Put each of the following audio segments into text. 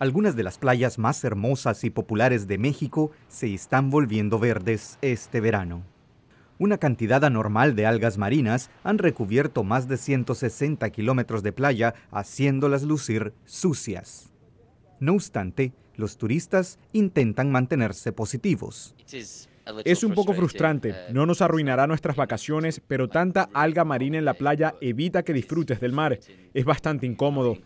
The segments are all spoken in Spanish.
Algunas de las playas más hermosas y populares de México se están volviendo verdes este verano. Una cantidad anormal de algas marinas han recubierto más de 160 kilómetros de playa, haciéndolas lucir sucias. No obstante, los turistas intentan mantenerse positivos. Es un poco frustrante, uh, no nos arruinará nuestras vacaciones, pero tanta alga marina en la playa evita que disfrutes del mar. Es bastante incómodo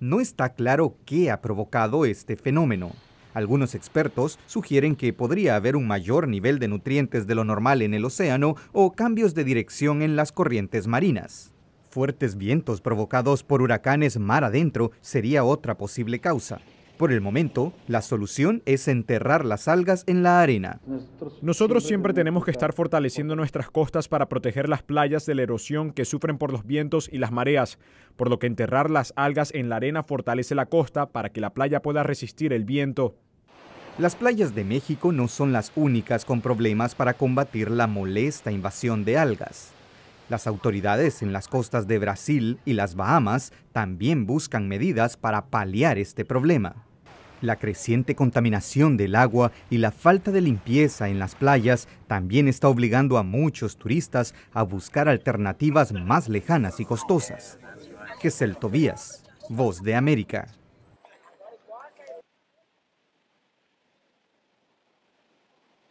no está claro qué ha provocado este fenómeno. Algunos expertos sugieren que podría haber un mayor nivel de nutrientes de lo normal en el océano o cambios de dirección en las corrientes marinas. Fuertes vientos provocados por huracanes mar adentro sería otra posible causa. Por el momento, la solución es enterrar las algas en la arena. Nosotros siempre tenemos que estar fortaleciendo nuestras costas para proteger las playas de la erosión que sufren por los vientos y las mareas, por lo que enterrar las algas en la arena fortalece la costa para que la playa pueda resistir el viento. Las playas de México no son las únicas con problemas para combatir la molesta invasión de algas. Las autoridades en las costas de Brasil y las Bahamas también buscan medidas para paliar este problema. La creciente contaminación del agua y la falta de limpieza en las playas también está obligando a muchos turistas a buscar alternativas más lejanas y costosas. el Tobías, Voz de América.